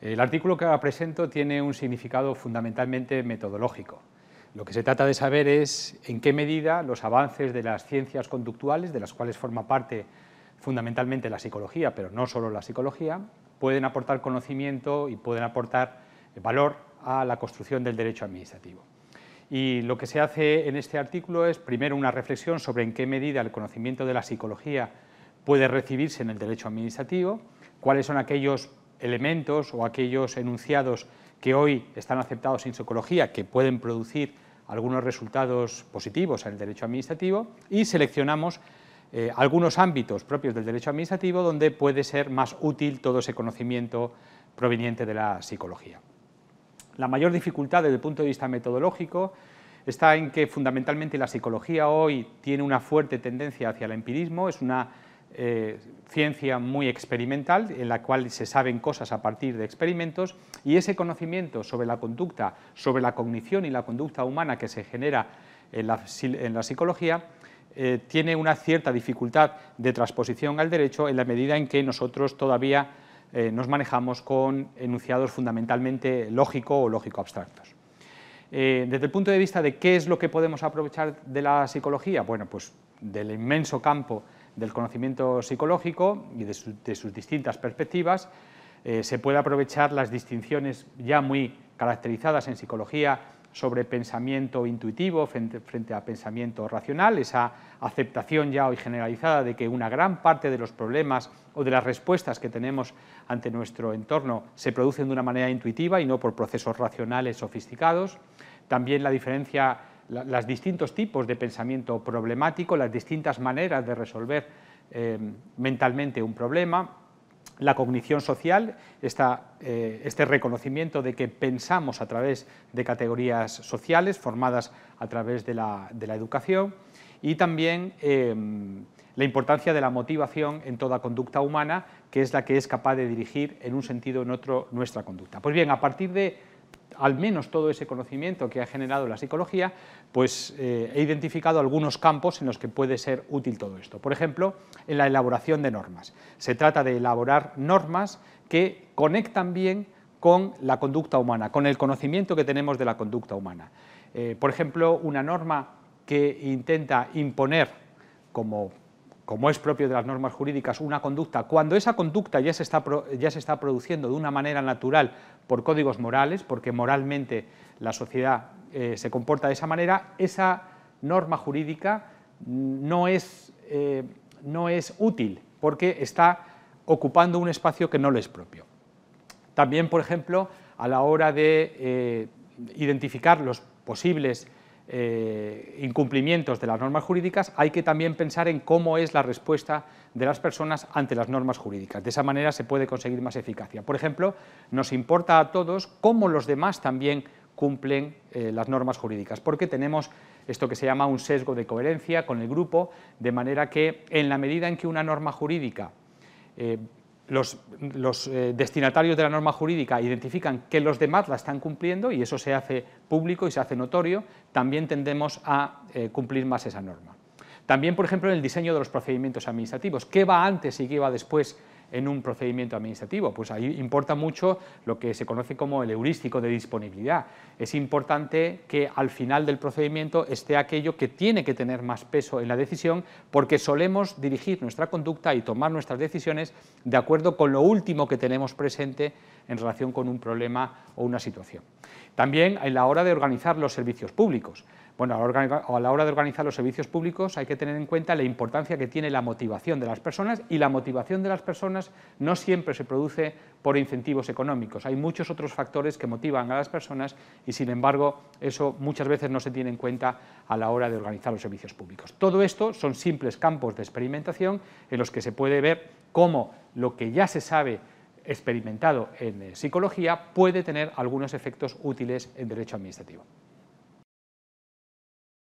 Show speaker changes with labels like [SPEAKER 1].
[SPEAKER 1] El artículo que ahora presento tiene un significado fundamentalmente metodológico. Lo que se trata de saber es en qué medida los avances de las ciencias conductuales, de las cuales forma parte fundamentalmente la psicología, pero no solo la psicología, pueden aportar conocimiento y pueden aportar valor a la construcción del derecho administrativo. Y lo que se hace en este artículo es primero una reflexión sobre en qué medida el conocimiento de la psicología puede recibirse en el derecho administrativo, cuáles son aquellos elementos o aquellos enunciados que hoy están aceptados en psicología que pueden producir algunos resultados positivos en el derecho administrativo y seleccionamos eh, algunos ámbitos propios del derecho administrativo donde puede ser más útil todo ese conocimiento proveniente de la psicología. La mayor dificultad desde el punto de vista metodológico está en que fundamentalmente la psicología hoy tiene una fuerte tendencia hacia el empirismo, es una eh, ciencia muy experimental, en la cual se saben cosas a partir de experimentos, y ese conocimiento sobre la conducta, sobre la cognición y la conducta humana que se genera en la, psicología, eh, tiene una cierta dificultad de transposición al derecho en la medida en que nosotros todavía eh, nos manejamos con enunciados fundamentalmente lógico o lógico abstractos. desde el punto de vista de qué es lo que podemos aprovechar de la psicología, bueno, pues del inmenso campo del conocimiento psicológico y de, sus distintas perspectivas, eh, se puede aprovechar las distinciones ya muy caracterizadas en psicología sobre pensamiento intuitivo frente, a pensamiento racional, esa aceptación ya hoy generalizada de que una gran parte de los problemas o de las respuestas que tenemos ante nuestro entorno se producen de una manera intuitiva y no por procesos racionales sofisticados. También la diferencia las distintos tipos de pensamiento problemático, las distintas maneras de resolver eh, mentalmente un problema, la cognición social, eh, este reconocimiento de que pensamos a través de categorías sociales formadas a través de la, educación y también em, la importancia de la motivación en toda conducta humana, que es la que es capaz de dirigir en un sentido o en otro nuestra conducta. Pues bien, a partir de al menos todo ese conocimiento que ha generado la psicología, pues eh, he identificado algunos campos en los que puede ser útil todo esto. Por ejemplo, en la elaboración de normas. Se trata de elaborar normas que conectan bien con la conducta humana, con el conocimiento que tenemos de la conducta humana. Eh, por ejemplo, una norma que intenta imponer como como es propio de las normas jurídicas, una conducta, cuando esa conducta ya se está, ya se está produciendo de una manera natural por códigos morales, porque moralmente la sociedad eh, se comporta de esa manera, esa norma jurídica no es, eh, no es útil, porque está ocupando un espacio que no le es propio. También, por ejemplo, a la hora de eh, identificar los posibles eh, incumplimientos de las normas jurídicas, hay que también pensar en cómo es la respuesta de las personas ante las normas jurídicas. De esa manera se puede conseguir más eficacia. Por ejemplo, nos importa a todos cómo los demás también cumplen eh, las normas jurídicas, porque tenemos esto que se llama un sesgo de coherencia con el grupo, de manera que en la medida en que una norma jurídica eh, los, eh, destinatarios de la norma jurídica identifican que los demás la están cumpliendo y eso se hace público y se hace notorio, también tendemos a eh, cumplir más esa norma. También, por ejemplo, en el diseño de los procedimientos administrativos. ¿Qué va antes y qué va después en un procedimiento administrativo? Pues ahí importa mucho lo que se conoce como el heurístico de disponibilidad. Es importante que al final del procedimiento esté aquello que tiene que tener más peso en la decisión porque solemos dirigir nuestra conducta y tomar nuestras decisiones de acuerdo con lo último que tenemos presente en relación con un problema o una situación. También en la hora de organizar los servicios públicos. Bueno, a la hora de organizar los servicios públicos hay que tener en cuenta la importancia que tiene la motivación de las personas y la motivación de las personas no siempre se produce por incentivos económicos. Hay muchos otros factores que motivan a las personas y sin embargo eso muchas veces no se tiene en cuenta a la hora de organizar los servicios públicos. Todo esto son simples campos de experimentación en los que se puede ver cómo lo que ya se sabe experimentado en eh, psicología puede tener algunos efectos útiles en derecho administrativo.